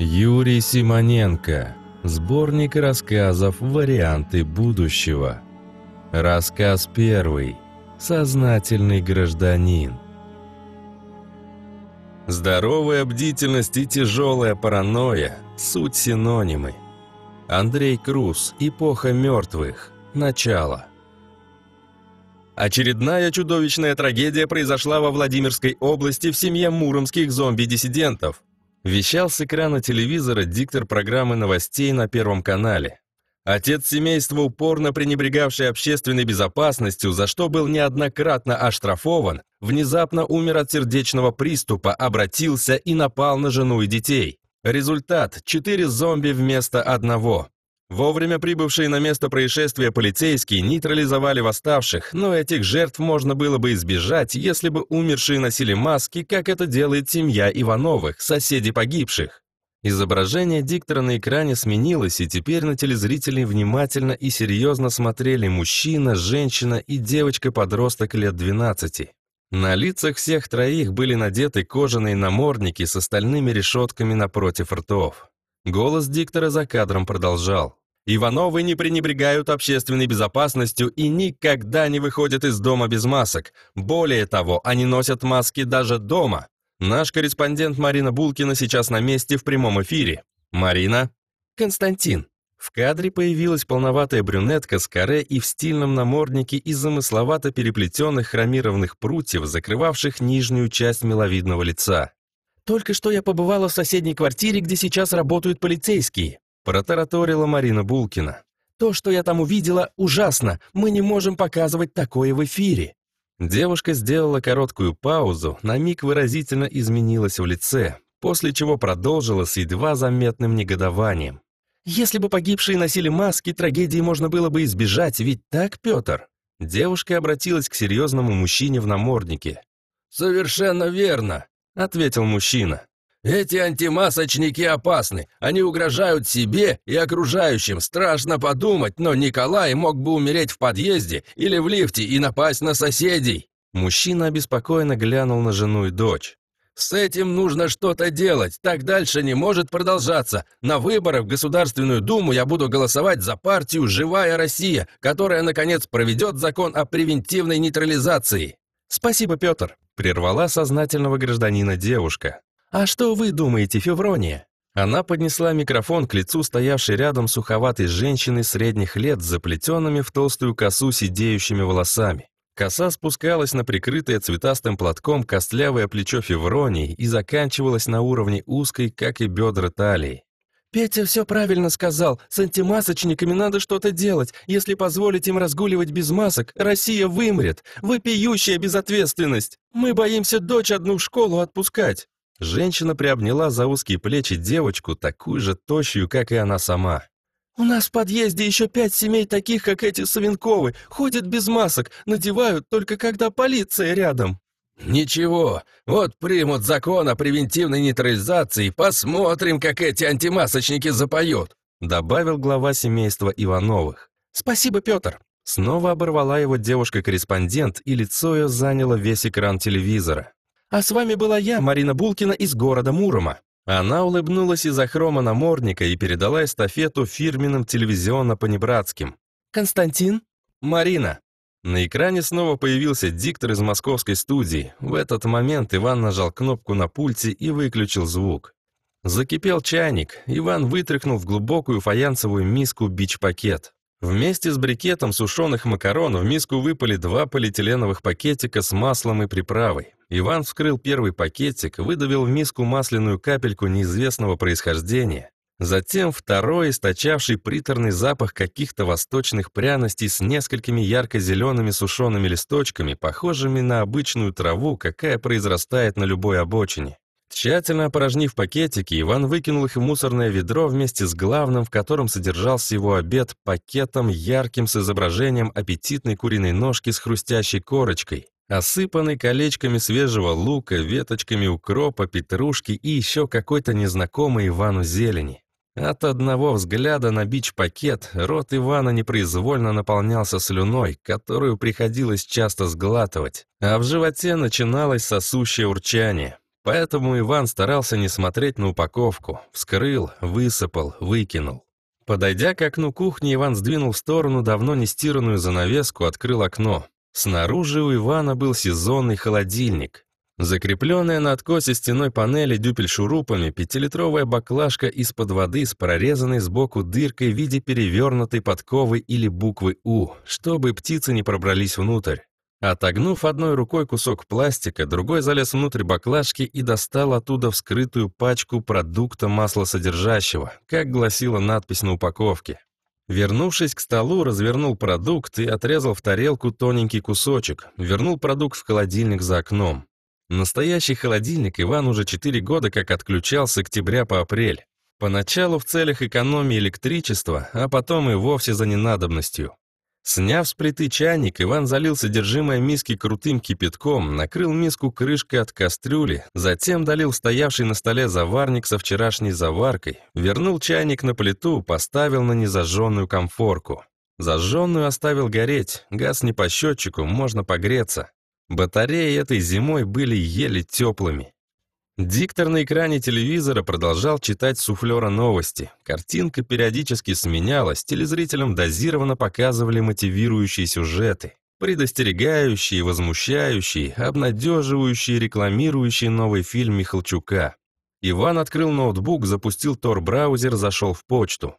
Юрий Симоненко. Сборник рассказов «Варианты будущего». Рассказ первый. Сознательный гражданин. Здоровая бдительность и тяжелая паранойя – суть синонимы. Андрей Круз. Эпоха мертвых. Начало. Очередная чудовищная трагедия произошла во Владимирской области в семье муромских зомби-диссидентов. Вещал с экрана телевизора диктор программы новостей на Первом канале. Отец семейства, упорно пренебрегавший общественной безопасностью, за что был неоднократно оштрафован, внезапно умер от сердечного приступа, обратился и напал на жену и детей. Результат – четыре зомби вместо одного. Вовремя прибывшие на место происшествия полицейские нейтрализовали восставших, но этих жертв можно было бы избежать, если бы умершие носили маски, как это делает семья Ивановых, соседи погибших. Изображение диктора на экране сменилось, и теперь на телезрителей внимательно и серьезно смотрели мужчина, женщина и девочка-подросток лет 12. На лицах всех троих были надеты кожаные намордники с остальными решетками напротив ртов. Голос диктора за кадром продолжал. Ивановы не пренебрегают общественной безопасностью и никогда не выходят из дома без масок. Более того, они носят маски даже дома. Наш корреспондент Марина Булкина сейчас на месте в прямом эфире. Марина. Константин. В кадре появилась полноватая брюнетка с каре и в стильном наморднике из замысловато переплетенных хромированных прутьев, закрывавших нижнюю часть миловидного лица. «Только что я побывала в соседней квартире, где сейчас работают полицейские. Протараторила Марина Булкина. «То, что я там увидела, ужасно. Мы не можем показывать такое в эфире». Девушка сделала короткую паузу, на миг выразительно изменилась в лице, после чего продолжила с едва заметным негодованием. «Если бы погибшие носили маски, трагедии можно было бы избежать, ведь так, Петр?» Девушка обратилась к серьезному мужчине в наморднике. «Совершенно верно», — ответил мужчина. Эти антимасочники опасны. Они угрожают себе и окружающим. Страшно подумать, но Николай мог бы умереть в подъезде или в лифте и напасть на соседей. Мужчина обеспокоенно глянул на жену и дочь. С этим нужно что-то делать. Так дальше не может продолжаться. На выборах в Государственную Думу я буду голосовать за партию «Живая Россия», которая, наконец, проведет закон о превентивной нейтрализации. Спасибо, Петр. Прервала сознательного гражданина девушка. «А что вы думаете, Феврония?» Она поднесла микрофон к лицу стоявшей рядом суховатой женщины средних лет с заплетенными в толстую косу сидеющими волосами. Коса спускалась на прикрытое цветастым платком костлявое плечо Февронии и заканчивалась на уровне узкой, как и бедра талии. «Петя все правильно сказал. С антимасочниками надо что-то делать. Если позволить им разгуливать без масок, Россия вымрет. Вопиющая безответственность. Мы боимся дочь одну в школу отпускать». Женщина приобняла за узкие плечи девочку, такую же тощую, как и она сама. «У нас в подъезде еще пять семей таких, как эти Савенковы, ходят без масок, надевают только когда полиция рядом». «Ничего, вот примут закон о превентивной нейтрализации, посмотрим, как эти антимасочники запоют», добавил глава семейства Ивановых. «Спасибо, Петр». Снова оборвала его девушка-корреспондент, и лицо ее заняло весь экран телевизора. А с вами была я, Марина Булкина из города Мурома». Она улыбнулась из-за хрома намордника и передала эстафету фирменным телевизионно-понебратским. «Константин?» «Марина». На экране снова появился диктор из московской студии. В этот момент Иван нажал кнопку на пульте и выключил звук. Закипел чайник. Иван вытряхнул в глубокую фаянсовую миску бич-пакет. Вместе с брикетом сушеных макарон в миску выпали два полиэтиленовых пакетика с маслом и приправой. Иван вскрыл первый пакетик, выдавил в миску масляную капельку неизвестного происхождения, затем второй, источавший приторный запах каких-то восточных пряностей с несколькими ярко-зелеными сушеными листочками, похожими на обычную траву, какая произрастает на любой обочине. Тщательно опорожнив пакетики, Иван выкинул их в мусорное ведро вместе с главным, в котором содержался его обед, пакетом ярким с изображением аппетитной куриной ножки с хрустящей корочкой осыпанный колечками свежего лука, веточками укропа, петрушки и еще какой-то незнакомой Ивану зелени. От одного взгляда на бич-пакет рот Ивана непроизвольно наполнялся слюной, которую приходилось часто сглатывать, а в животе начиналось сосущее урчание. Поэтому Иван старался не смотреть на упаковку. Вскрыл, высыпал, выкинул. Подойдя к окну кухни, Иван сдвинул в сторону давно нестиранную занавеску, открыл окно. Снаружи у Ивана был сезонный холодильник. Закрепленная на откосе стеной панели дюпель шурупами пятилитровая баклажка из-под воды с прорезанной сбоку дыркой в виде перевернутой подковы или буквы «У», чтобы птицы не пробрались внутрь. Отогнув одной рукой кусок пластика, другой залез внутрь баклажки и достал оттуда вскрытую пачку продукта маслосодержащего, как гласила надпись на упаковке. Вернувшись к столу, развернул продукт и отрезал в тарелку тоненький кусочек, вернул продукт в холодильник за окном. Настоящий холодильник Иван уже 4 года как отключал с октября по апрель. Поначалу в целях экономии электричества, а потом и вовсе за ненадобностью. Сняв с плиты чайник, Иван залил содержимое миски крутым кипятком, накрыл миску крышкой от кастрюли, затем долил стоявший на столе заварник со вчерашней заваркой, вернул чайник на плиту, поставил на незажженную комфорку. Зажженную оставил гореть, газ не по счетчику, можно погреться. Батареи этой зимой были еле теплыми. Диктор на экране телевизора продолжал читать суфлера новости. Картинка периодически сменялась, телезрителям дозированно показывали мотивирующие сюжеты, предостерегающие, возмущающие, обнадеживающие, рекламирующие новый фильм Михалчука. Иван открыл ноутбук, запустил тор браузер зашел в почту.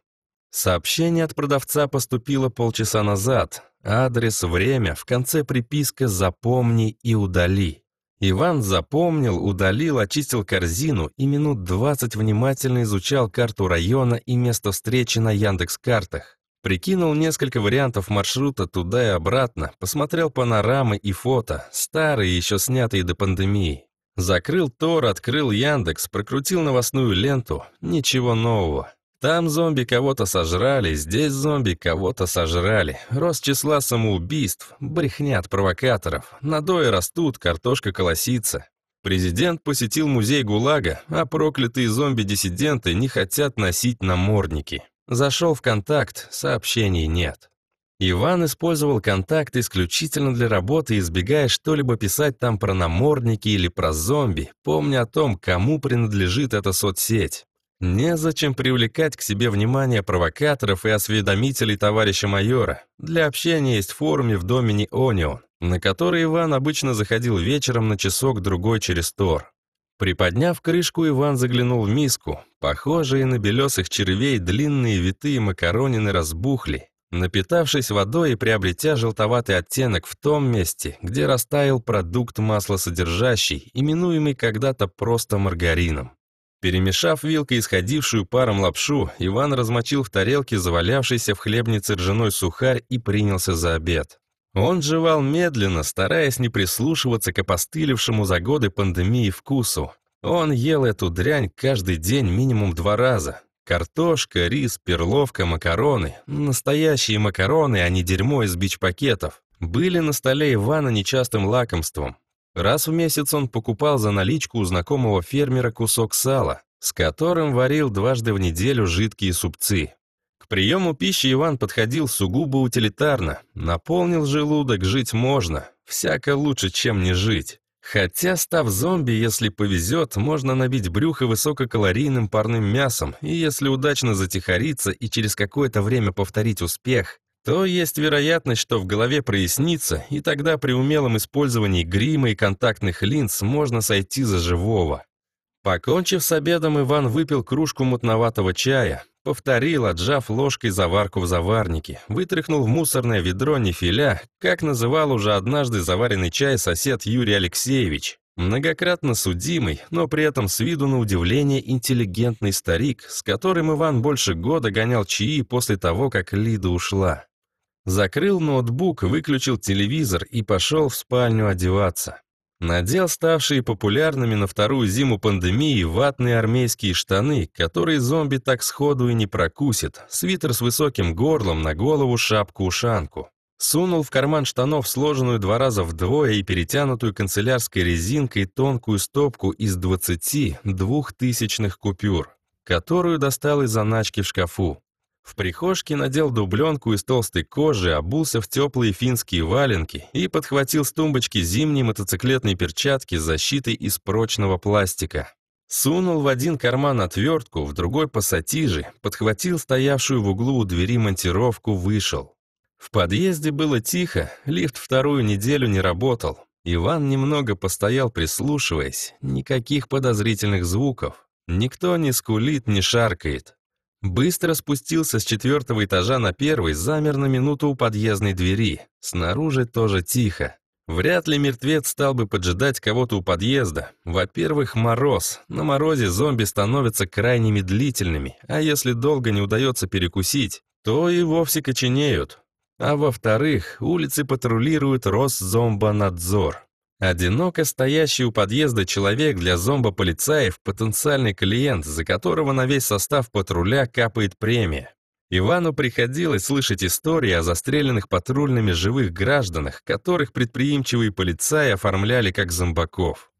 Сообщение от продавца поступило полчаса назад. Адрес, время, в конце приписка «Запомни и удали». Иван запомнил, удалил, очистил корзину и минут 20 внимательно изучал карту района и место встречи на Яндекс-картах. Прикинул несколько вариантов маршрута туда и обратно, посмотрел панорамы и фото, старые, еще снятые до пандемии. Закрыл Тор, открыл Яндекс, прокрутил новостную ленту. Ничего нового. Там зомби кого-то сожрали, здесь зомби кого-то сожрали. Рост числа самоубийств, брехня от провокаторов. Надои растут, картошка колосится. Президент посетил музей ГУЛАГа, а проклятые зомби-диссиденты не хотят носить намордники. Зашел в контакт, сообщений нет. Иван использовал контакт исключительно для работы, избегая что-либо писать там про намордники или про зомби, помня о том, кому принадлежит эта соцсеть. Незачем привлекать к себе внимание провокаторов и осведомителей товарища майора. Для общения есть в форуме в домене Онион, на который Иван обычно заходил вечером на часок-другой через Тор. Приподняв крышку, Иван заглянул в миску. Похожие на белесых червей длинные витые макаронины разбухли, напитавшись водой и приобретя желтоватый оттенок в том месте, где растаял продукт маслосодержащий, именуемый когда-то просто маргарином. Перемешав вилкой исходившую паром лапшу, Иван размочил в тарелке завалявшийся в хлебнице ржаной сухарь и принялся за обед. Он жевал медленно, стараясь не прислушиваться к опостылевшему за годы пандемии вкусу. Он ел эту дрянь каждый день минимум два раза. Картошка, рис, перловка, макароны. Настоящие макароны, а не дерьмо из бич-пакетов. Были на столе Ивана нечастым лакомством. Раз в месяц он покупал за наличку у знакомого фермера кусок сала, с которым варил дважды в неделю жидкие супцы. К приему пищи Иван подходил сугубо утилитарно. Наполнил желудок, жить можно. Всяко лучше, чем не жить. Хотя, став зомби, если повезет, можно набить брюхо высококалорийным парным мясом, и если удачно затихариться и через какое-то время повторить успех, то есть вероятность, что в голове прояснится, и тогда при умелом использовании грима и контактных линз можно сойти за живого. Покончив с обедом, Иван выпил кружку мутноватого чая, повторил, отжав ложкой заварку в заварнике, вытряхнул в мусорное ведро нефиля, как называл уже однажды заваренный чай сосед Юрий Алексеевич, многократно судимый, но при этом с виду на удивление интеллигентный старик, с которым Иван больше года гонял чаи после того, как Лида ушла. Закрыл ноутбук, выключил телевизор и пошел в спальню одеваться. Надел ставшие популярными на вторую зиму пандемии ватные армейские штаны, которые зомби так сходу и не прокусит, свитер с высоким горлом, на голову шапку-ушанку. Сунул в карман штанов сложенную два раза вдвое и перетянутую канцелярской резинкой тонкую стопку из двадцати двухтысячных купюр, которую достал из заначки в шкафу. В прихожке надел дубленку из толстой кожи, обулся в теплые финские валенки и подхватил с тумбочки зимние мотоциклетные перчатки с защитой из прочного пластика. Сунул в один карман отвертку, в другой пассатижи, подхватил стоявшую в углу у двери монтировку, вышел. В подъезде было тихо, лифт вторую неделю не работал. Иван немного постоял, прислушиваясь, никаких подозрительных звуков. Никто не скулит, не шаркает. Быстро спустился с четвертого этажа на первый, замер на минуту у подъездной двери. Снаружи тоже тихо. Вряд ли мертвец стал бы поджидать кого-то у подъезда. Во-первых, мороз. На морозе зомби становятся крайне медлительными, а если долго не удается перекусить, то и вовсе коченеют. А во-вторых, улицы патрулирует Росзомбонадзор. Одиноко стоящий у подъезда человек для зомба-полицаев потенциальный клиент, за которого на весь состав патруля капает премия. Ивану приходилось слышать истории о застреленных патрульными живых гражданах, которых предприимчивые полицаи оформляли как зомбаков.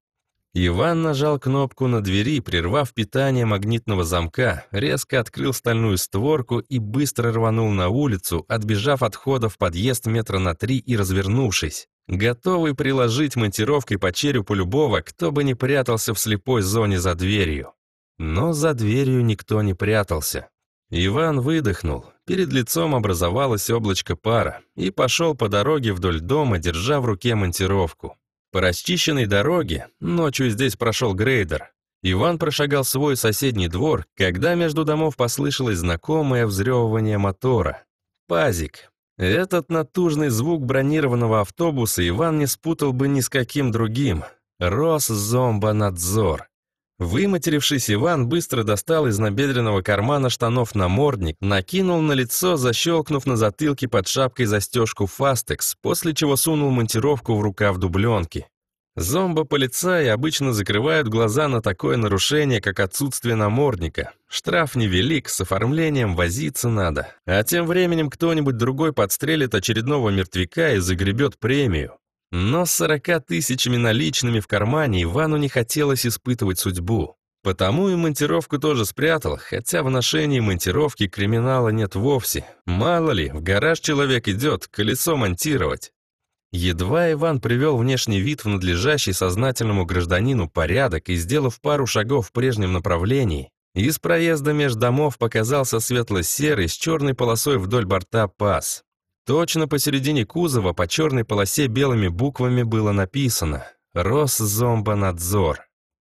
Иван нажал кнопку на двери, прервав питание магнитного замка, резко открыл стальную створку и быстро рванул на улицу, отбежав от хода в подъезд метра на три и развернувшись готовый приложить монтировкой по черепу любого, кто бы ни прятался в слепой зоне за дверью. Но за дверью никто не прятался. Иван выдохнул, перед лицом образовалось облачко пара и пошел по дороге вдоль дома, держа в руке монтировку. По расчищенной дороге ночью здесь прошел грейдер. Иван прошагал свой соседний двор, когда между домов послышалось знакомое взрёвывание мотора. Пазик, этот натужный звук бронированного автобуса Иван не спутал бы ни с каким другим. Рос зомбонадзор. Выматерившись, Иван быстро достал из набедренного кармана штанов намордник, накинул на лицо, защелкнув на затылке под шапкой застежку фастекс, после чего сунул монтировку в рукав дубленки. Зомбо-полицаи обычно закрывают глаза на такое нарушение, как отсутствие намордника. Штраф невелик, с оформлением возиться надо. А тем временем кто-нибудь другой подстрелит очередного мертвяка и загребет премию. Но с 40 тысячами наличными в кармане Ивану не хотелось испытывать судьбу. Потому и монтировку тоже спрятал, хотя в ношении монтировки криминала нет вовсе. Мало ли, в гараж человек идет, колесо монтировать. Едва Иван привел внешний вид в надлежащий сознательному гражданину порядок и, сделав пару шагов в прежнем направлении, из проезда между домов показался светло-серый с черной полосой вдоль борта пас. Точно посередине кузова по черной полосе белыми буквами было написано «Росзомбонадзор».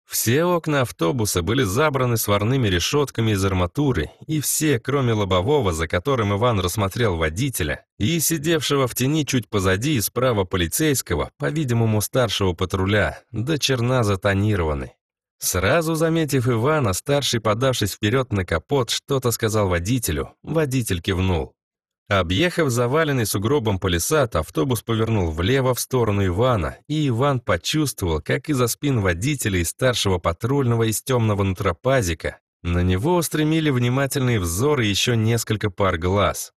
Все окна автобуса были забраны сварными решетками из арматуры, и все, кроме лобового, за которым Иван рассмотрел водителя, и сидевшего в тени чуть позади и справа полицейского, по-видимому, старшего патруля, до черна затонированы. Сразу заметив Ивана, старший, подавшись вперед на капот, что-то сказал водителю. Водитель кивнул. Объехав заваленный сугробом палисад, автобус повернул влево в сторону Ивана, и Иван почувствовал, как из-за спин водителя и старшего патрульного из темного нутропазика на него устремили внимательные взоры еще несколько пар глаз.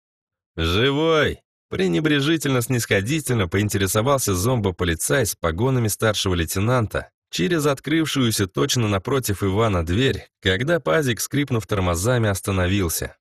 «Живой!» Пренебрежительно-снисходительно поинтересовался зомбо-полицай с погонами старшего лейтенанта через открывшуюся точно напротив Ивана дверь, когда пазик, скрипнув тормозами, остановился.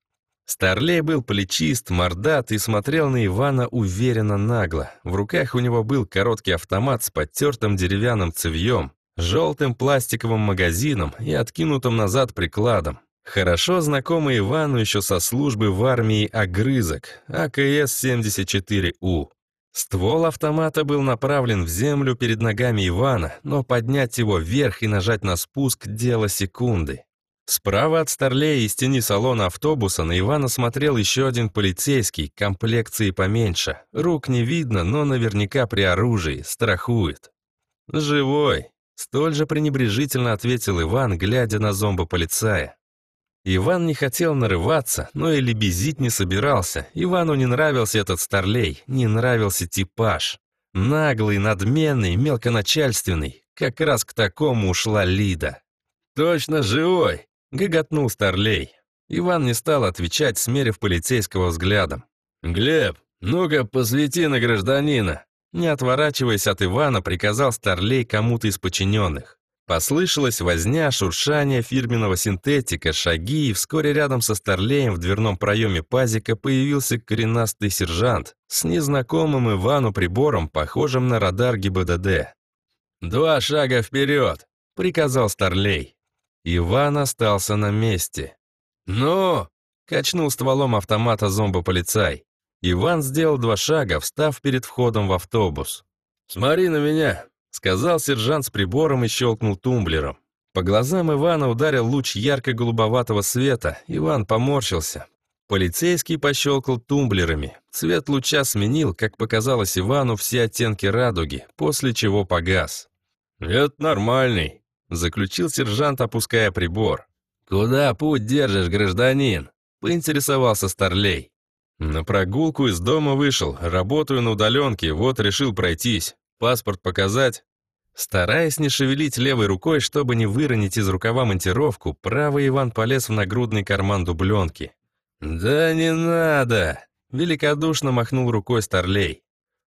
Старлей был плечист, мордат и смотрел на Ивана уверенно нагло. В руках у него был короткий автомат с подтертым деревянным цевьем, желтым пластиковым магазином и откинутым назад прикладом. Хорошо знакомый Ивану еще со службы в армии огрызок АКС-74У. Ствол автомата был направлен в землю перед ногами Ивана, но поднять его вверх и нажать на спуск – дело секунды. Справа от старлея из тени салона автобуса на Ивана смотрел еще один полицейский, комплекции поменьше. Рук не видно, но наверняка при оружии, страхует. «Живой!» — столь же пренебрежительно ответил Иван, глядя на зомба полицая Иван не хотел нарываться, но и лебезить не собирался. Ивану не нравился этот старлей, не нравился типаж. Наглый, надменный, мелконачальственный. Как раз к такому ушла Лида. «Точно живой!» Гоготнул Старлей. Иван не стал отвечать, смерив полицейского взглядом. «Глеб, ну-ка, посвети на гражданина!» Не отворачиваясь от Ивана, приказал Старлей кому-то из подчиненных. Послышалась возня, шуршание фирменного синтетика, шаги, и вскоре рядом со Старлеем в дверном проеме пазика появился коренастый сержант с незнакомым Ивану прибором, похожим на радар ГИБДД. «Два шага вперед!» — приказал Старлей. Иван остался на месте. «Ну!» — качнул стволом автомата зомбо полицай. Иван сделал два шага, встав перед входом в автобус. «Смотри на меня!» — сказал сержант с прибором и щелкнул тумблером. По глазам Ивана ударил луч ярко-голубоватого света. Иван поморщился. Полицейский пощелкал тумблерами. Цвет луча сменил, как показалось Ивану, все оттенки радуги, после чего погас. «Это нормальный», — заключил сержант, опуская прибор. «Куда путь держишь, гражданин?» — поинтересовался Старлей. «На прогулку из дома вышел, работаю на удалёнке, вот решил пройтись. Паспорт показать?» Стараясь не шевелить левой рукой, чтобы не выронить из рукава монтировку, правый Иван полез в нагрудный карман дубленки. «Да не надо!» — великодушно махнул рукой Старлей.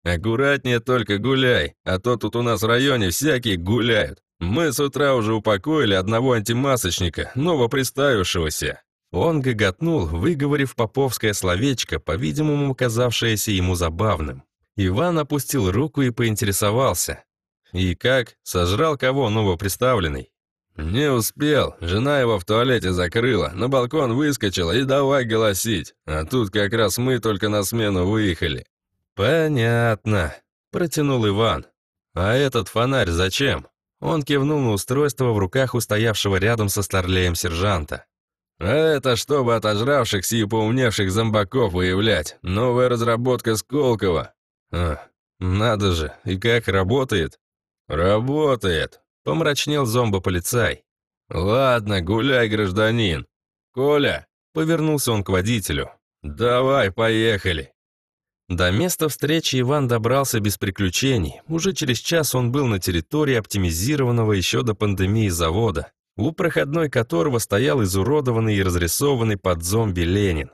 «Аккуратнее только гуляй, а то тут у нас в районе всякие гуляют. Мы с утра уже упокоили одного антимасочника, новоприставившегося. Он гоготнул, выговорив поповское словечко, по-видимому, казавшееся ему забавным. Иван опустил руку и поинтересовался. «И как? Сожрал кого новоприставленный?» «Не успел. Жена его в туалете закрыла, на балкон выскочила и давай голосить. А тут как раз мы только на смену выехали». «Понятно», — протянул Иван. «А этот фонарь зачем?» Он кивнул на устройство в руках устоявшего рядом со старлеем сержанта. это чтобы отожравшихся и поумневших зомбаков выявлять. Новая разработка Сколково». «А, надо же, и как работает?» «Работает», — помрачнел зомбополицай. «Ладно, гуляй, гражданин. Коля!» — повернулся он к водителю. «Давай, поехали!» До места встречи Иван добрался без приключений. Уже через час он был на территории оптимизированного еще до пандемии завода, у проходной которого стоял изуродованный и разрисованный под зомби Ленин.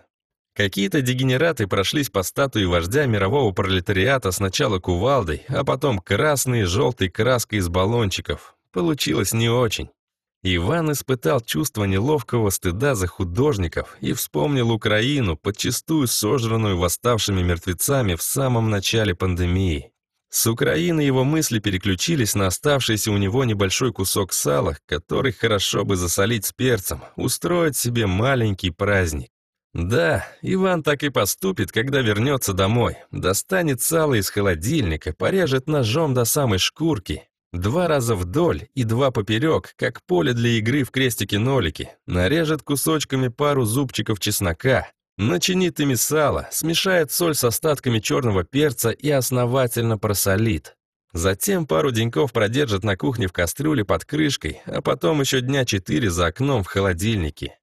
Какие-то дегенераты прошлись по статуе вождя мирового пролетариата сначала кувалдой, а потом красной и желтой краской из баллончиков. Получилось не очень. Иван испытал чувство неловкого стыда за художников и вспомнил Украину, подчистую сожранную восставшими мертвецами в самом начале пандемии. С Украины его мысли переключились на оставшийся у него небольшой кусок сала, который хорошо бы засолить с перцем, устроить себе маленький праздник. Да, Иван так и поступит, когда вернется домой. Достанет сало из холодильника, порежет ножом до самой шкурки, Два раза вдоль и два поперек, как поле для игры в крестики-нолики. Нарежет кусочками пару зубчиков чеснока, начинит ими сало, смешает соль с остатками черного перца и основательно просолит. Затем пару деньков продержит на кухне в кастрюле под крышкой, а потом еще дня четыре за окном в холодильнике.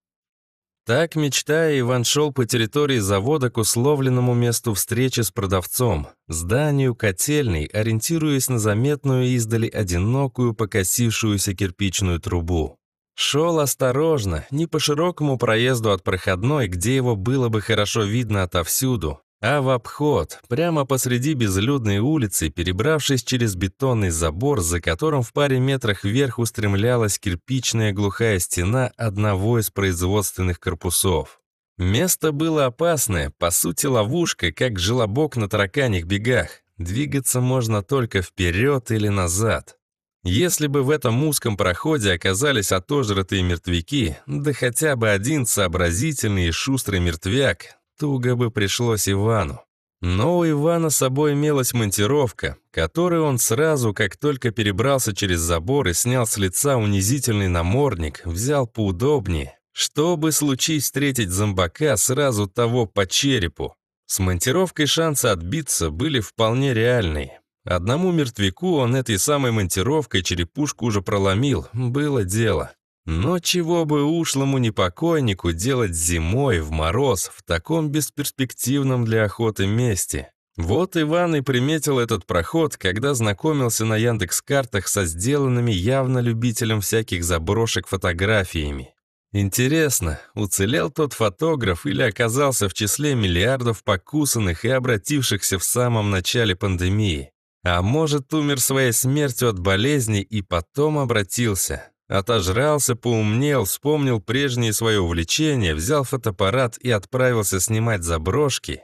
Так, мечтая, Иван шел по территории завода к условленному месту встречи с продавцом, зданию котельной, ориентируясь на заметную издали одинокую покосившуюся кирпичную трубу. Шел осторожно, не по широкому проезду от проходной, где его было бы хорошо видно отовсюду, а в обход, прямо посреди безлюдной улицы, перебравшись через бетонный забор, за которым в паре метрах вверх устремлялась кирпичная глухая стена одного из производственных корпусов. Место было опасное, по сути ловушка, как желобок на тараканьих бегах. Двигаться можно только вперед или назад. Если бы в этом узком проходе оказались отожратые мертвяки, да хотя бы один сообразительный и шустрый мертвяк, Туго бы пришлось Ивану. Но у Ивана с собой имелась монтировка, которую он сразу, как только перебрался через забор и снял с лица унизительный намордник, взял поудобнее, чтобы случись встретить зомбака сразу того по черепу. С монтировкой шансы отбиться были вполне реальны. Одному мертвяку он этой самой монтировкой черепушку уже проломил, было дело. Но чего бы ушлому непокойнику делать зимой, в мороз, в таком бесперспективном для охоты месте? Вот Иван и приметил этот проход, когда знакомился на Яндекс-картах со сделанными явно любителем всяких заброшек фотографиями. Интересно, уцелел тот фотограф или оказался в числе миллиардов покусанных и обратившихся в самом начале пандемии? А может, умер своей смертью от болезни и потом обратился? Отожрался, поумнел, вспомнил прежнее свое увлечение, взял фотоаппарат и отправился снимать заброшки.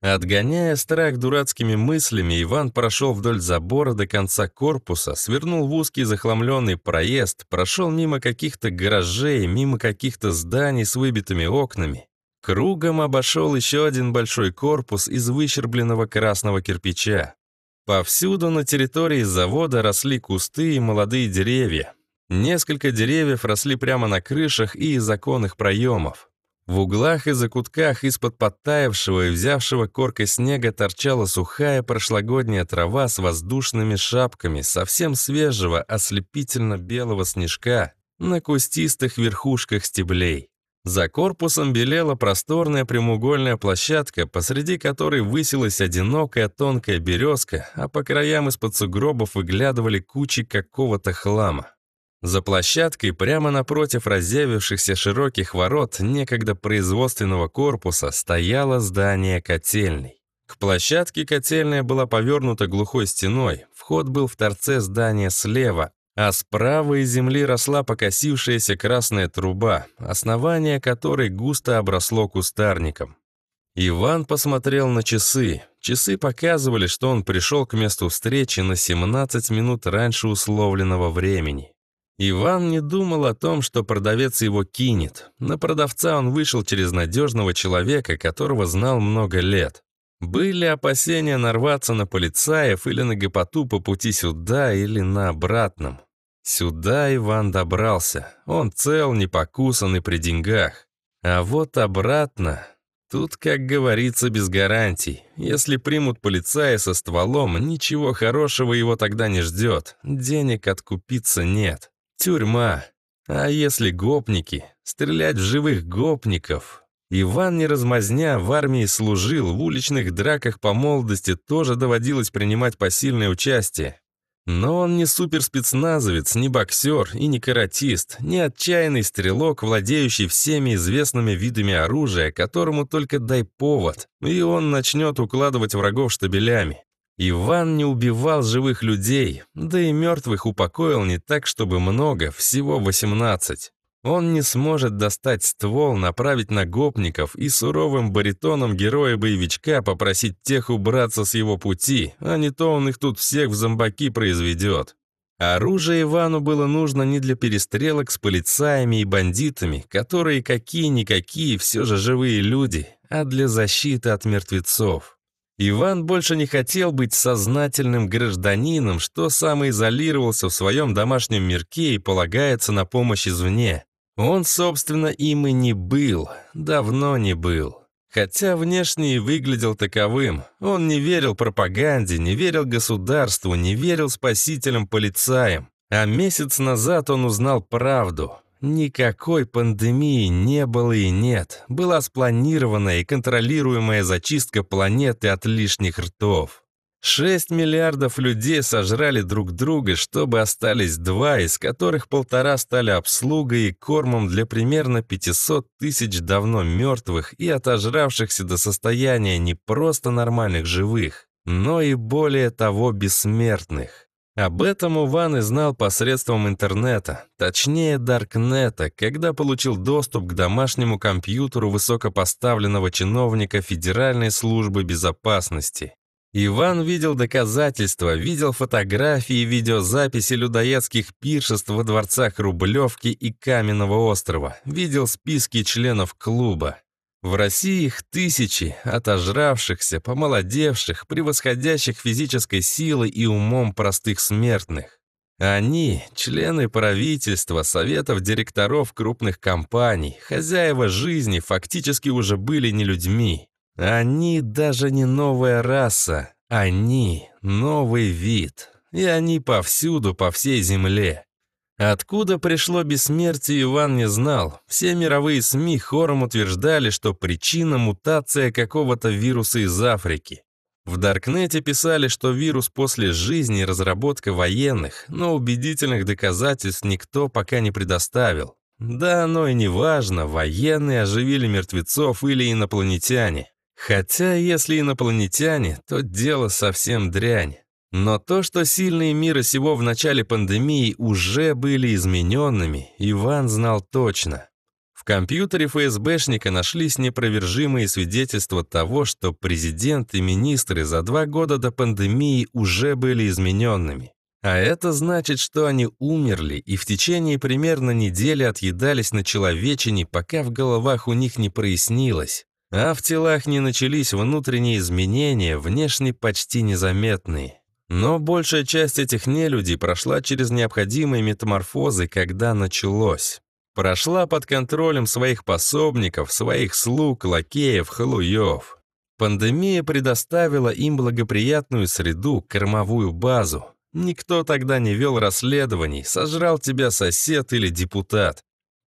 Отгоняя страх дурацкими мыслями, Иван прошел вдоль забора до конца корпуса, свернул в узкий захламленный проезд, прошел мимо каких-то гаражей, мимо каких-то зданий с выбитыми окнами. Кругом обошел еще один большой корпус из выщербленного красного кирпича. Повсюду на территории завода росли кусты и молодые деревья. Несколько деревьев росли прямо на крышах и из оконных проемов. В углах и закутках из-под подтаявшего и взявшего коркой снега торчала сухая прошлогодняя трава с воздушными шапками совсем свежего, ослепительно-белого снежка на кустистых верхушках стеблей. За корпусом белела просторная прямоугольная площадка, посреди которой высилась одинокая тонкая березка, а по краям из-под сугробов выглядывали кучи какого-то хлама. За площадкой, прямо напротив разъявившихся широких ворот некогда производственного корпуса, стояло здание котельной. К площадке котельная была повернута глухой стеной, вход был в торце здания слева, а справа из земли росла покосившаяся красная труба, основание которой густо обросло кустарником. Иван посмотрел на часы. Часы показывали, что он пришел к месту встречи на 17 минут раньше условленного времени. Иван не думал о том, что продавец его кинет. На продавца он вышел через надежного человека, которого знал много лет. Были опасения нарваться на полицаев или на гопоту по пути сюда или на обратном. Сюда Иван добрался. Он цел, не покусан и при деньгах. А вот обратно... Тут, как говорится, без гарантий. Если примут полицая со стволом, ничего хорошего его тогда не ждет. Денег откупиться нет. Тюрьма. А если гопники? Стрелять в живых гопников? Иван не размазня, в армии служил, в уличных драках по молодости тоже доводилось принимать посильное участие. Но он не суперспецназовец, не боксер и не каратист, не отчаянный стрелок, владеющий всеми известными видами оружия, которому только дай повод, и он начнет укладывать врагов штабелями. Иван не убивал живых людей, да и мертвых упокоил не так, чтобы много, всего 18. Он не сможет достать ствол, направить на гопников и суровым баритоном героя-боевичка попросить тех убраться с его пути, а не то он их тут всех в зомбаки произведет. Оружие Ивану было нужно не для перестрелок с полицаями и бандитами, которые какие-никакие все же живые люди, а для защиты от мертвецов. Иван больше не хотел быть сознательным гражданином, что самоизолировался в своем домашнем мирке и полагается на помощь извне. Он, собственно, им и не был, давно не был. Хотя внешне и выглядел таковым. Он не верил пропаганде, не верил государству, не верил спасителям-полицаям. А месяц назад он узнал правду. Никакой пандемии не было и нет. Была спланированная и контролируемая зачистка планеты от лишних ртов. 6 миллиардов людей сожрали друг друга, чтобы остались два, из которых полтора стали обслугой и кормом для примерно 500 тысяч давно мертвых и отожравшихся до состояния не просто нормальных живых, но и более того бессмертных. Об этом Уван и знал посредством интернета, точнее Даркнета, когда получил доступ к домашнему компьютеру высокопоставленного чиновника Федеральной службы безопасности. Иван видел доказательства, видел фотографии и видеозаписи людоедских пиршеств во дворцах Рублевки и Каменного острова, видел списки членов клуба. В России их тысячи, отожравшихся, помолодевших, превосходящих физической силой и умом простых смертных. Они — члены правительства, советов директоров крупных компаний, хозяева жизни фактически уже были не людьми. Они даже не новая раса, они — новый вид. И они повсюду, по всей земле. Откуда пришло бессмертие, Иван не знал. Все мировые СМИ хором утверждали, что причина – мутация какого-то вируса из Африки. В Даркнете писали, что вирус после жизни – разработка военных, но убедительных доказательств никто пока не предоставил. Да, но и не важно, военные оживили мертвецов или инопланетяне. Хотя, если инопланетяне, то дело совсем дрянь. Но то, что сильные мира сего в начале пандемии уже были измененными, Иван знал точно. В компьютере ФСБшника нашлись непровержимые свидетельства того, что президент и министры за два года до пандемии уже были измененными. А это значит, что они умерли и в течение примерно недели отъедались на человечине, пока в головах у них не прояснилось, а в телах не начались внутренние изменения, внешне почти незаметные. Но большая часть этих нелюдей прошла через необходимые метаморфозы, когда началось. Прошла под контролем своих пособников, своих слуг, лакеев, халуев. Пандемия предоставила им благоприятную среду, кормовую базу. Никто тогда не вел расследований, сожрал тебя сосед или депутат.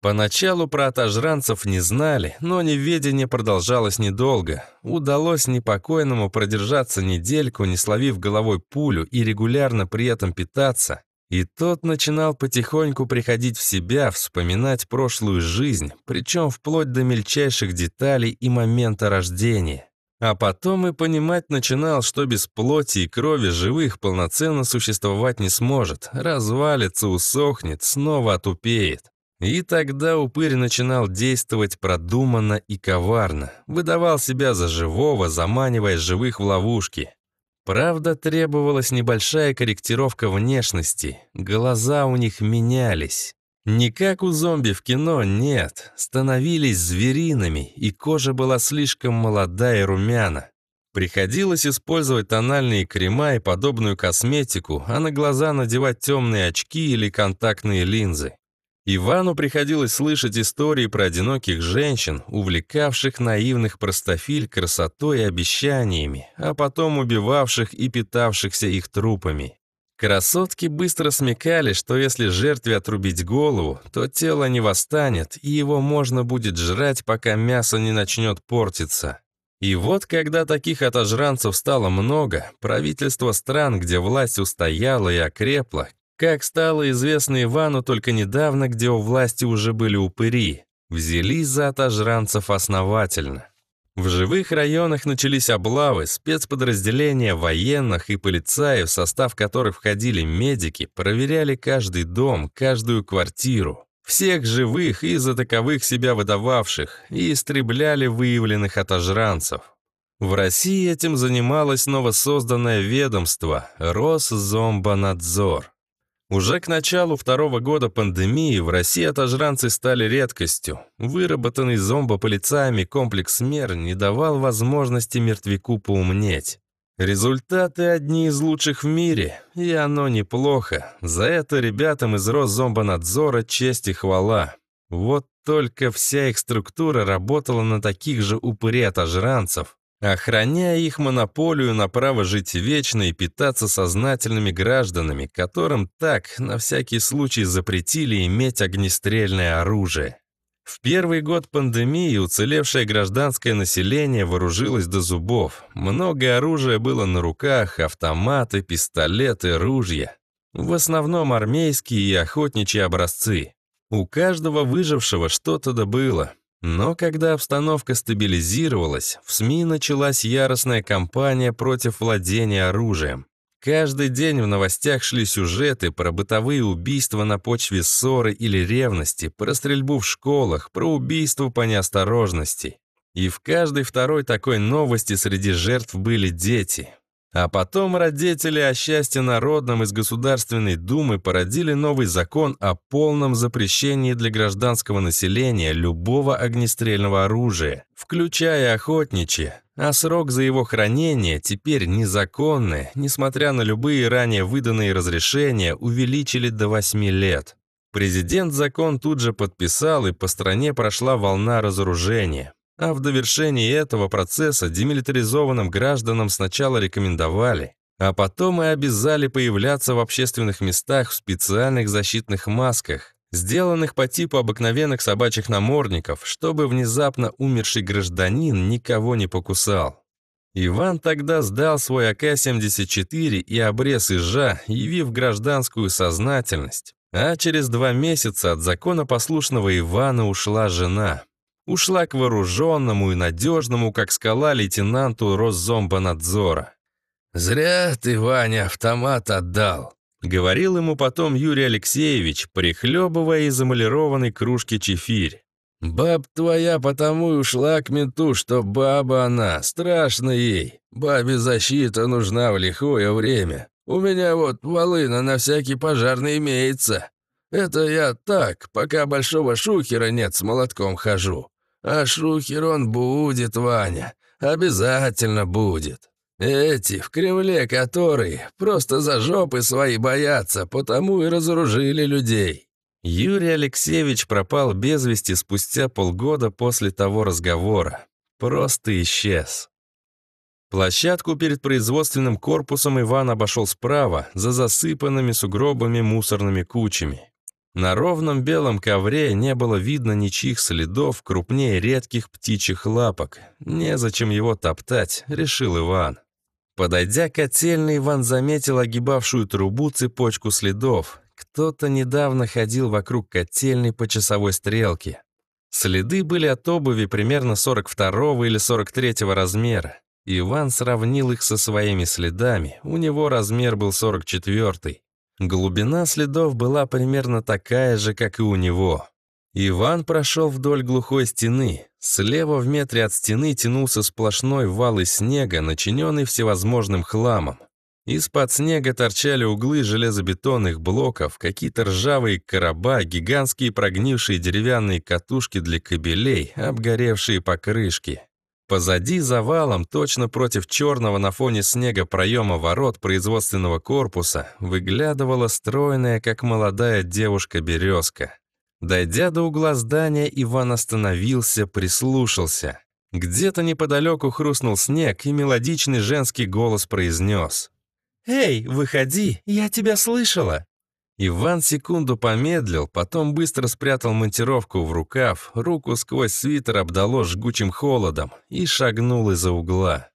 Поначалу про отожранцев не знали, но неведение продолжалось недолго. Удалось непокойному продержаться недельку, не словив головой пулю и регулярно при этом питаться. И тот начинал потихоньку приходить в себя, вспоминать прошлую жизнь, причем вплоть до мельчайших деталей и момента рождения. А потом и понимать начинал, что без плоти и крови живых полноценно существовать не сможет, развалится, усохнет, снова отупеет. И тогда упырь начинал действовать продуманно и коварно, выдавал себя за живого, заманивая живых в ловушки. Правда, требовалась небольшая корректировка внешности, глаза у них менялись. Не как у зомби в кино, нет, становились звериными, и кожа была слишком молода и румяна. Приходилось использовать тональные крема и подобную косметику, а на глаза надевать темные очки или контактные линзы. Ивану приходилось слышать истории про одиноких женщин, увлекавших наивных простофиль красотой и обещаниями, а потом убивавших и питавшихся их трупами. Красотки быстро смекали, что если жертве отрубить голову, то тело не восстанет, и его можно будет жрать, пока мясо не начнет портиться. И вот когда таких отожранцев стало много, правительства стран, где власть устояла и окрепла, как стало известно Ивану только недавно, где у власти уже были упыри, взялись за отожранцев основательно. В живых районах начались облавы, спецподразделения военных и полицаев, в состав которых входили медики, проверяли каждый дом, каждую квартиру, всех живых и за таковых себя выдававших, и истребляли выявленных отожранцев. В России этим занималось новосозданное ведомство «Росзомбонадзор». Уже к началу второго года пандемии в России отожранцы стали редкостью. Выработанный зомбополицаями комплекс мер не давал возможности мертвяку поумнеть. Результаты одни из лучших в мире, и оно неплохо. За это ребятам из Росзомбонадзора честь и хвала. Вот только вся их структура работала на таких же упыре отожранцев охраняя их монополию на право жить вечно и питаться сознательными гражданами, которым так, на всякий случай, запретили иметь огнестрельное оружие. В первый год пандемии уцелевшее гражданское население вооружилось до зубов. Много оружия было на руках, автоматы, пистолеты, ружья. В основном армейские и охотничьи образцы. У каждого выжившего что-то добыло. Но когда обстановка стабилизировалась, в СМИ началась яростная кампания против владения оружием. Каждый день в новостях шли сюжеты про бытовые убийства на почве ссоры или ревности, про стрельбу в школах, про убийство по неосторожности. И в каждой второй такой новости среди жертв были дети. А потом родители о счастье народном из Государственной Думы породили новый закон о полном запрещении для гражданского населения любого огнестрельного оружия, включая охотничье, а срок за его хранение теперь незаконный, несмотря на любые ранее выданные разрешения, увеличили до 8 лет. Президент закон тут же подписал, и по стране прошла волна разоружения. А в довершении этого процесса демилитаризованным гражданам сначала рекомендовали, а потом и обязали появляться в общественных местах в специальных защитных масках, сделанных по типу обыкновенных собачьих намордников, чтобы внезапно умерший гражданин никого не покусал. Иван тогда сдал свой АК-74 и обрез ижа, явив гражданскую сознательность. А через два месяца от законопослушного Ивана ушла жена ушла к вооруженному и надежному, как скала, лейтенанту Роззомба надзора. «Зря ты, Ваня, автомат отдал», — говорил ему потом Юрий Алексеевич, прихлебывая из эмалированной кружки чефирь. «Баб твоя потому и ушла к менту, что баба она, страшно ей. Бабе защита нужна в лихое время. У меня вот волына на всякий пожарный имеется. Это я так, пока большого шухера нет, с молотком хожу. А шухер он будет, Ваня, обязательно будет. Эти, в Кремле которые, просто за жопы свои боятся, потому и разоружили людей». Юрий Алексеевич пропал без вести спустя полгода после того разговора. Просто исчез. Площадку перед производственным корпусом Иван обошел справа, за засыпанными сугробами мусорными кучами. На ровном белом ковре не было видно ничьих следов крупнее редких птичьих лапок. Незачем его топтать, решил Иван. Подойдя к котельной, Иван заметил огибавшую трубу цепочку следов. Кто-то недавно ходил вокруг котельной по часовой стрелке. Следы были от обуви примерно 42 или 43 размера. Иван сравнил их со своими следами, у него размер был 44. -й. Глубина следов была примерно такая же, как и у него. Иван прошел вдоль глухой стены. Слева в метре от стены тянулся сплошной вал из снега, начиненный всевозможным хламом. Из-под снега торчали углы железобетонных блоков, какие-то ржавые короба, гигантские прогнившие деревянные катушки для кабелей, обгоревшие покрышки. Позади завалом, точно против черного на фоне снега проема ворот производственного корпуса, выглядывала стройная, как молодая девушка-березка. Дойдя до угла здания, Иван остановился, прислушался. Где-то неподалеку хрустнул снег, и мелодичный женский голос произнес. «Эй, выходи, я тебя слышала!» Иван секунду помедлил, потом быстро спрятал монтировку в рукав, руку сквозь свитер обдало жгучим холодом и шагнул из-за угла.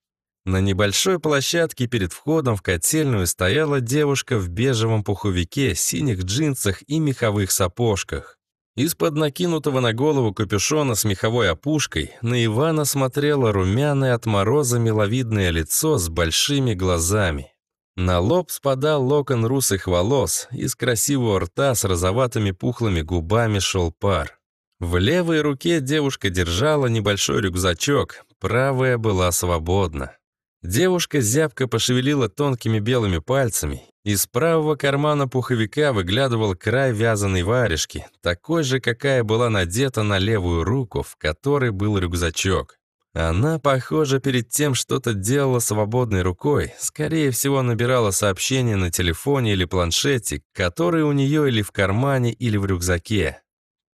На небольшой площадке перед входом в котельную стояла девушка в бежевом пуховике, синих джинсах и меховых сапожках. Из-под накинутого на голову капюшона с меховой опушкой на Ивана смотрело румяное от мороза миловидное лицо с большими глазами. На лоб спадал локон русых волос, из красивого рта с розоватыми пухлыми губами шел пар. В левой руке девушка держала небольшой рюкзачок, правая была свободна. Девушка зябко пошевелила тонкими белыми пальцами. Из правого кармана пуховика выглядывал край вязаной варежки, такой же, какая была надета на левую руку, в которой был рюкзачок. Она, похоже, перед тем что-то делала свободной рукой. Скорее всего, набирала сообщение на телефоне или планшете, которые у нее или в кармане, или в рюкзаке.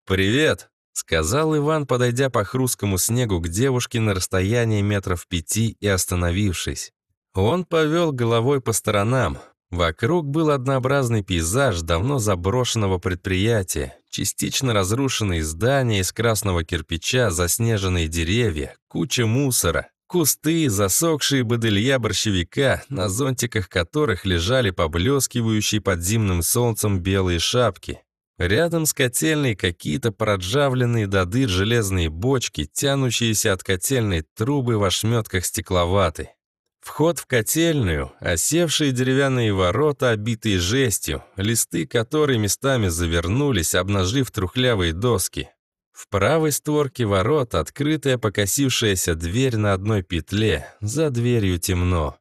«Привет!» — сказал Иван, подойдя по хрусткому снегу к девушке на расстоянии метров пяти и остановившись. Он повел головой по сторонам. Вокруг был однообразный пейзаж давно заброшенного предприятия. Частично разрушенные здания из красного кирпича, заснеженные деревья, куча мусора, кусты, засохшие бодылья борщевика, на зонтиках которых лежали поблескивающие под зимним солнцем белые шапки. Рядом с котельной какие-то проджавленные до дыр железные бочки, тянущиеся от котельной трубы в ошметках стекловаты. Вход в котельную, осевшие деревянные ворота, обитые жестью, листы которые местами завернулись, обнажив трухлявые доски. В правой створке ворот открытая покосившаяся дверь на одной петле, за дверью темно.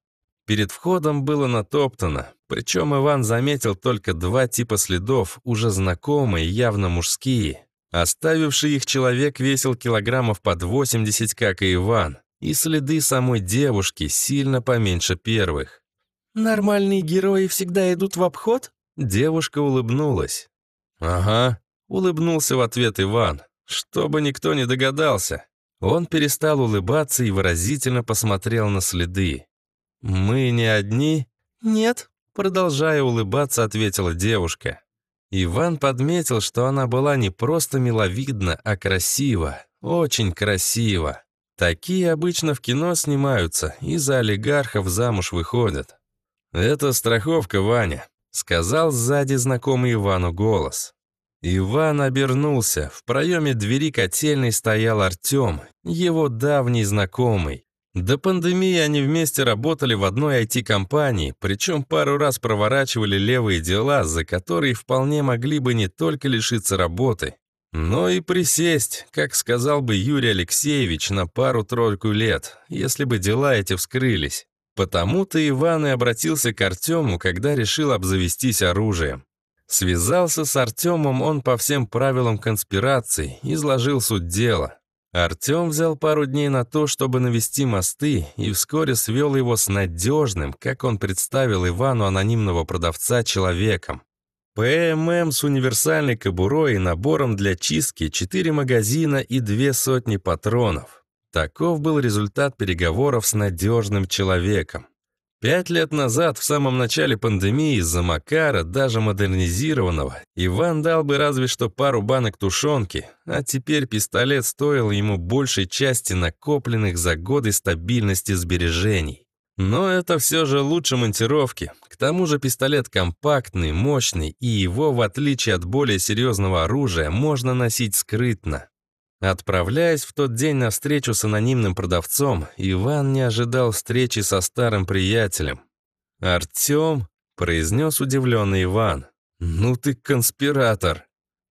Перед входом было натоптано, причем Иван заметил только два типа следов, уже знакомые, явно мужские. Оставивший их человек весил килограммов под 80, как и Иван и следы самой девушки сильно поменьше первых. «Нормальные герои всегда идут в обход?» Девушка улыбнулась. «Ага», — улыбнулся в ответ Иван, чтобы никто не догадался. Он перестал улыбаться и выразительно посмотрел на следы. «Мы не одни?» «Нет», — продолжая улыбаться, ответила девушка. Иван подметил, что она была не просто миловидна, а красива, очень красива. Такие обычно в кино снимаются и за олигархов замуж выходят. «Это страховка, Ваня», — сказал сзади знакомый Ивану голос. Иван обернулся. В проеме двери котельной стоял Артем, его давний знакомый. До пандемии они вместе работали в одной IT-компании, причем пару раз проворачивали левые дела, за которые вполне могли бы не только лишиться работы, но ну и присесть, как сказал бы Юрий Алексеевич, на пару-тройку лет, если бы дела эти вскрылись. Потому-то Иван и обратился к Артему, когда решил обзавестись оружием. Связался с Артемом он по всем правилам конспирации, изложил суть дела. Артем взял пару дней на то, чтобы навести мосты, и вскоре свел его с надежным, как он представил Ивану анонимного продавца, человеком. ПММ с универсальной кобурой и набором для чистки, четыре магазина и две сотни патронов. Таков был результат переговоров с надежным человеком. Пять лет назад, в самом начале пандемии, из-за Макара, даже модернизированного, Иван дал бы разве что пару банок тушенки, а теперь пистолет стоил ему большей части накопленных за годы стабильности сбережений. Но это все же лучше монтировки. К тому же пистолет компактный, мощный, и его, в отличие от более серьезного оружия, можно носить скрытно. Отправляясь в тот день на встречу с анонимным продавцом, Иван не ожидал встречи со старым приятелем. «Артем?» — произнес удивленный Иван. «Ну ты конспиратор!»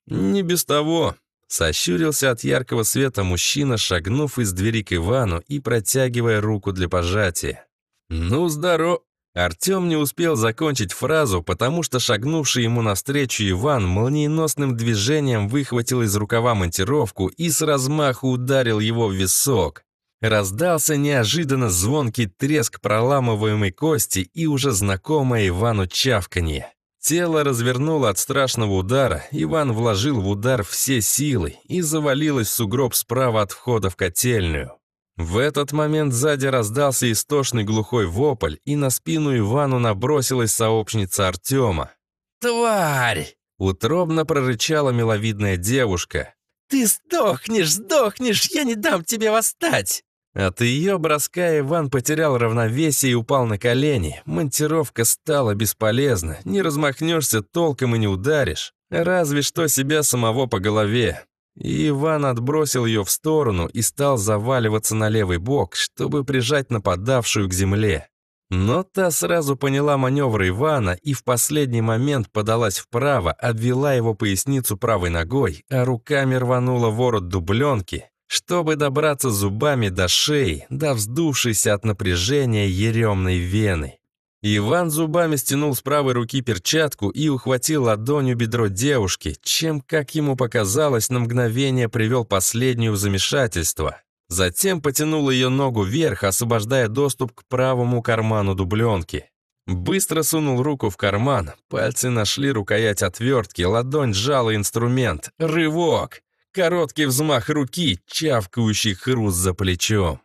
«Не без того!» — сощурился от яркого света мужчина, шагнув из двери к Ивану и протягивая руку для пожатия. «Ну, здорово!» Артем не успел закончить фразу, потому что шагнувший ему навстречу Иван молниеносным движением выхватил из рукава монтировку и с размаху ударил его в висок. Раздался неожиданно звонкий треск проламываемой кости и уже знакомое Ивану чавканье. Тело развернуло от страшного удара, Иван вложил в удар все силы и завалилось в сугроб справа от входа в котельную. В этот момент сзади раздался истошный глухой вопль, и на спину Ивану набросилась сообщница Артема. «Тварь!» — утробно прорычала миловидная девушка. «Ты сдохнешь, сдохнешь! Я не дам тебе восстать!» От ее броска Иван потерял равновесие и упал на колени. Монтировка стала бесполезна. Не размахнешься толком и не ударишь. Разве что себя самого по голове. И Иван отбросил ее в сторону и стал заваливаться на левый бок, чтобы прижать нападавшую к земле. Но та сразу поняла маневры Ивана и в последний момент подалась вправо, обвела его поясницу правой ногой, а руками рванула ворот дубленки, чтобы добраться зубами до шеи, до вздувшейся от напряжения еремной вены. Иван зубами стянул с правой руки перчатку и ухватил ладонью бедро девушки, чем, как ему показалось, на мгновение привел последнюю в замешательство. Затем потянул ее ногу вверх, освобождая доступ к правому карману дубленки. Быстро сунул руку в карман, пальцы нашли рукоять отвертки, ладонь сжала инструмент. Рывок! Короткий взмах руки, чавкающий хруст за плечом.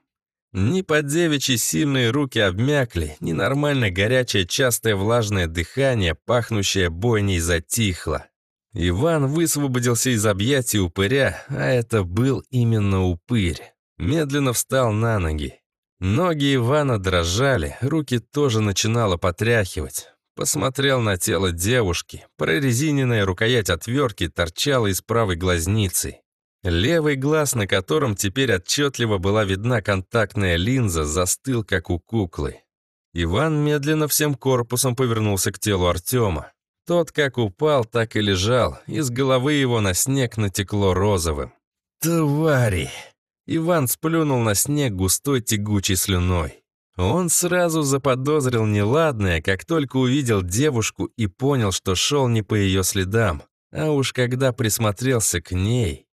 Ни под девичьи сильные руки обмякли, ни нормально горячее частое влажное дыхание, пахнущее бойней, затихло. Иван высвободился из объятий упыря, а это был именно упырь. Медленно встал на ноги. Ноги Ивана дрожали, руки тоже начинало потряхивать. Посмотрел на тело девушки. Прорезиненная рукоять отвертки торчала из правой глазницы. Левый глаз, на котором теперь отчетливо была видна контактная линза, застыл, как у куклы. Иван медленно всем корпусом повернулся к телу Артема. Тот как упал, так и лежал, из головы его на снег натекло розовым. «Твари!» Иван сплюнул на снег густой тягучей слюной. Он сразу заподозрил неладное, как только увидел девушку и понял, что шел не по ее следам. А уж когда присмотрелся к ней...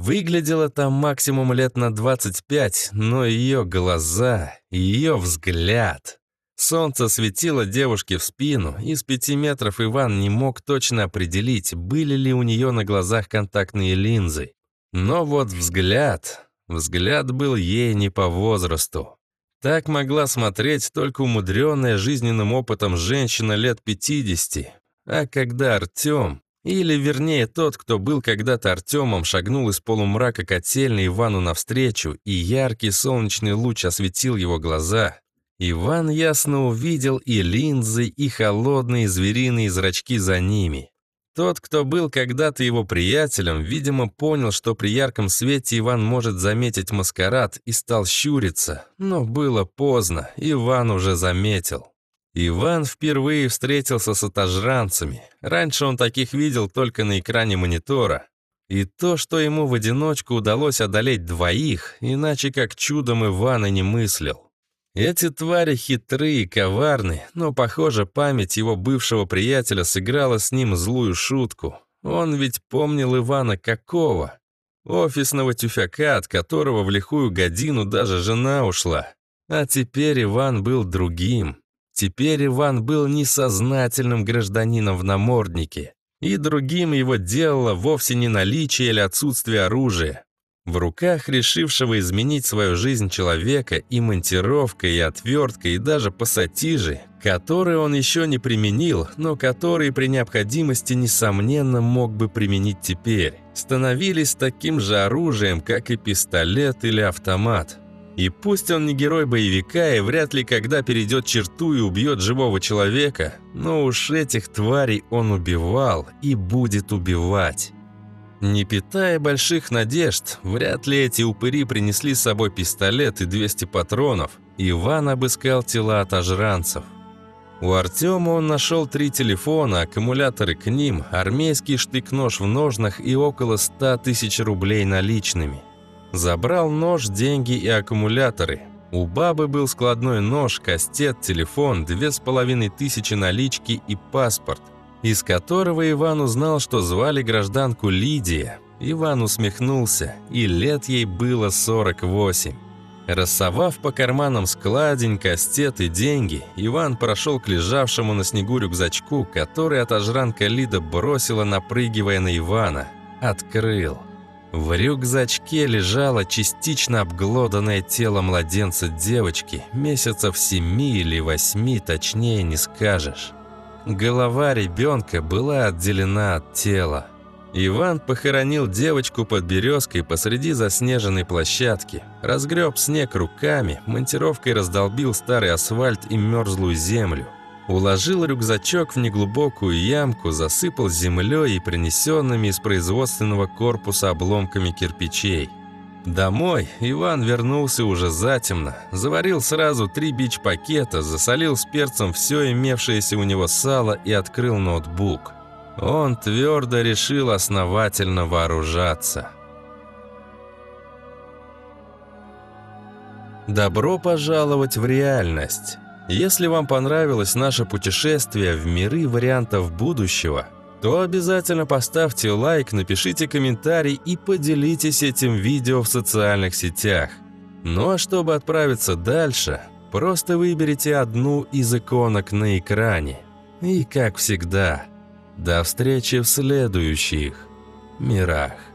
Выглядела там максимум лет на 25, но ее глаза, ее взгляд. Солнце светило девушке в спину, и с пяти метров Иван не мог точно определить, были ли у нее на глазах контактные линзы. Но вот взгляд... Взгляд был ей не по возрасту. Так могла смотреть только умудренная жизненным опытом женщина лет 50. А когда Артем, или, вернее, тот, кто был когда-то Артемом, шагнул из полумрака котельной Ивану навстречу, и яркий солнечный луч осветил его глаза. Иван ясно увидел и линзы, и холодные звериные зрачки за ними. Тот, кто был когда-то его приятелем, видимо, понял, что при ярком свете Иван может заметить маскарад и стал щуриться. Но было поздно, Иван уже заметил. Иван впервые встретился с отожранцами. Раньше он таких видел только на экране монитора. И то, что ему в одиночку удалось одолеть двоих, иначе как чудом Иван и не мыслил. Эти твари хитрые и коварны, но, похоже, память его бывшего приятеля сыграла с ним злую шутку. Он ведь помнил Ивана какого? Офисного тюфяка, от которого в лихую годину даже жена ушла. А теперь Иван был другим. Теперь Иван был несознательным гражданином в наморднике, и другим его делало вовсе не наличие или отсутствие оружия. В руках решившего изменить свою жизнь человека и монтировка, и отвертка, и даже пассатижи, которые он еще не применил, но которые при необходимости, несомненно, мог бы применить теперь, становились таким же оружием, как и пистолет или автомат. И пусть он не герой боевика и вряд ли когда перейдет черту и убьет живого человека, но уж этих тварей он убивал и будет убивать. Не питая больших надежд, вряд ли эти упыри принесли с собой пистолет и 200 патронов, Иван обыскал тела отожранцев. У Артема он нашел три телефона, аккумуляторы к ним, армейский штык-нож в ножнах и около 100 тысяч рублей наличными. Забрал нож, деньги и аккумуляторы. У бабы был складной нож, кастет, телефон, две с половиной тысячи налички и паспорт, из которого Иван узнал, что звали гражданку Лидия. Иван усмехнулся, и лет ей было 48. Рассовав по карманам складень, кастет и деньги, Иван прошел к лежавшему на снегу рюкзачку, который отожранка Лида бросила, напрыгивая на Ивана. Открыл. В рюкзачке лежало частично обглоданное тело младенца девочки, месяцев семи или восьми, точнее не скажешь. Голова ребенка была отделена от тела. Иван похоронил девочку под березкой посреди заснеженной площадки, разгреб снег руками, монтировкой раздолбил старый асфальт и мерзлую землю. Уложил рюкзачок в неглубокую ямку, засыпал землей и принесенными из производственного корпуса обломками кирпичей. Домой Иван вернулся уже затемно, заварил сразу три бич-пакета, засолил с перцем все имевшееся у него сало и открыл ноутбук. Он твердо решил основательно вооружаться. Добро пожаловать в реальность! Если вам понравилось наше путешествие в миры вариантов будущего, то обязательно поставьте лайк, напишите комментарий и поделитесь этим видео в социальных сетях. Ну а чтобы отправиться дальше, просто выберите одну из иконок на экране. И как всегда, до встречи в следующих мирах.